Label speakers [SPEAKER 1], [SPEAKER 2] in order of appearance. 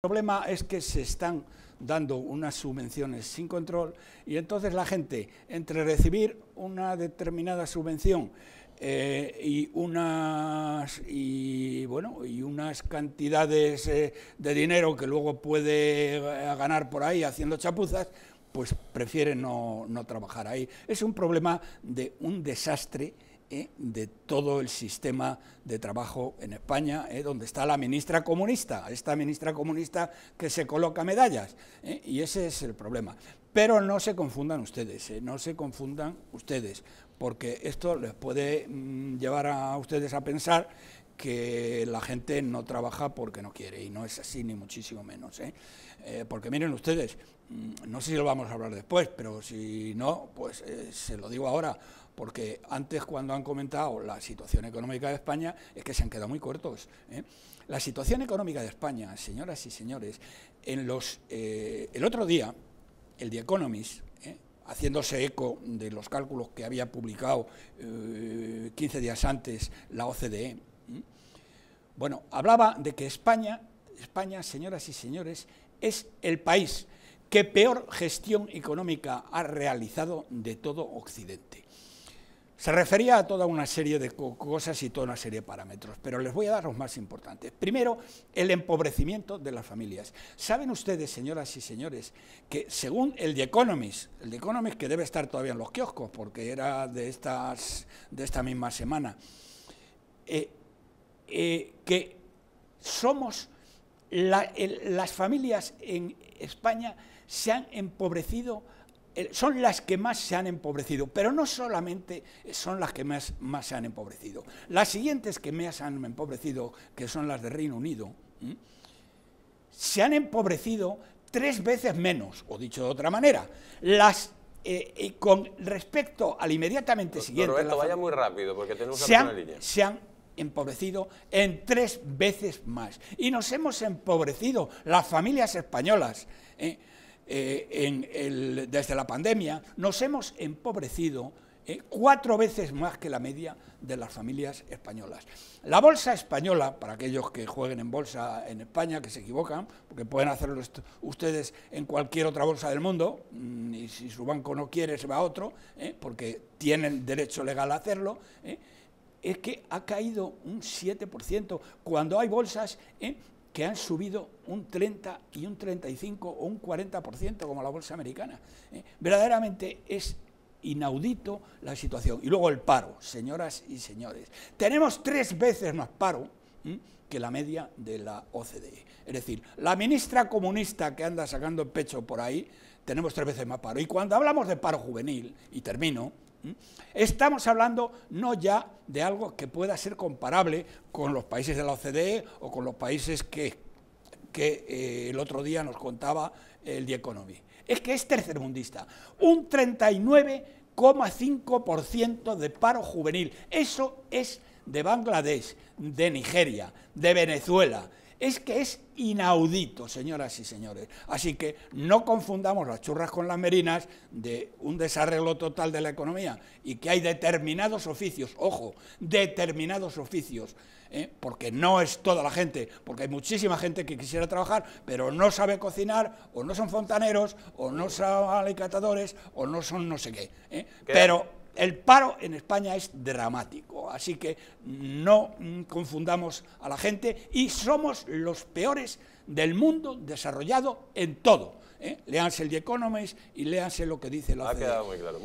[SPEAKER 1] El problema es que se están dando unas subvenciones sin control y entonces la gente, entre recibir una determinada subvención eh, y unas y bueno y unas cantidades eh, de dinero que luego puede eh, ganar por ahí haciendo chapuzas, pues prefiere no, no trabajar ahí. Es un problema de un desastre eh, de todo el sistema de trabajo en España, eh, donde está la ministra comunista, esta ministra comunista que se coloca medallas, eh, y ese es el problema. Pero no se confundan ustedes, no se confundan ustedes, porque esto les puede mm, llevar a ustedes a pensar que la gente no trabaja porque no quiere, y no es así ni muchísimo menos. ¿eh? Eh, porque miren ustedes, mm, no sé si lo vamos a hablar después, pero si no, pues eh, se lo digo ahora, porque antes cuando han comentado la situación económica de España es que se han quedado muy cortos. La situación económica de España, señoras y señores, en los, el otro día, el The Economist, haciéndose eco de los cálculos que había publicado 15 días antes la OCDE, bueno, hablaba de que España, España, señoras y señores, es el país que peor gestión económica ha realizado de todo Occidente. Se refería a toda una serie de cosas y toda una serie de parámetros, pero les voy a dar los más importantes. Primero, el empobrecimiento de las familias. ¿Saben ustedes, señoras y señores, que según el The Economist, el The Economist que debe estar todavía en los kioscos porque era de, estas, de esta misma semana, eh, eh, que somos las familias en España se han empobrecido, son las que más se han empobrecido, pero no solamente son las que más, se han empobrecido. Las siguientes que más han empobrecido, que son las de Reino Unido, se han empobrecido tres veces menos, o dicho de otra manera, las eh, con respecto al inmediatamente siguiente... Roberto, vaya muy rápido, porque tenemos se han, línea empobrecido en tres veces más. Y nos hemos empobrecido las familias españolas. ¿eh? Eh, desde la pandemia, nos hemos empobrecido ¿eh? cuatro veces más que la media de las familias españolas. La bolsa española, para aquellos que jueguen en bolsa en España, que se equivocan, porque pueden hacerlo ustedes en cualquier otra bolsa del mundo, mm, y si su banco no quiere se va a otro, porque tienen derecho legal a hacerlo, es que ha caído un 7%, cuando hay bolsas ¿eh? que han subido un 30 y un 35 o un 40%, como la bolsa americana. ¿eh? Verdaderamente es inaudito la situación. Y luego el paro, señoras y señores. Tenemos tres veces más paro ¿eh? que la media de la OCDE. Es decir, la ministra comunista que anda sacando el pecho por ahí, tenemos tres veces más paro. Y cuando hablamos de paro juvenil, y termino, Estamos hablando no ya de algo que pueda ser comparable con los países de la OCDE o con los países que, eh, el otro día nos contaba el The Economy. Es que es tercermundista. Un 39,5% de paro juvenil. Eso es de Bangladesh, de Nigeria, de Venezuela, es que es inaudito, señoras y señores. Así que no confundamos las churras con las merinas de un desarreglo total de la economía y que hay determinados oficios, ojo, determinados oficios, ¿eh? porque no es toda la gente, porque hay muchísima gente que quisiera trabajar, pero no sabe cocinar, o no son fontaneros, o no son alicatadores, o no son no sé qué. ¿eh? Pero el paro en España es dramático. Así que no mm, confundamos a la gente y somos los peores del mundo desarrollado en todo. ¿eh? Léanse el The Economist y léanse lo que dice la OCDE. Ha quedado muy claro.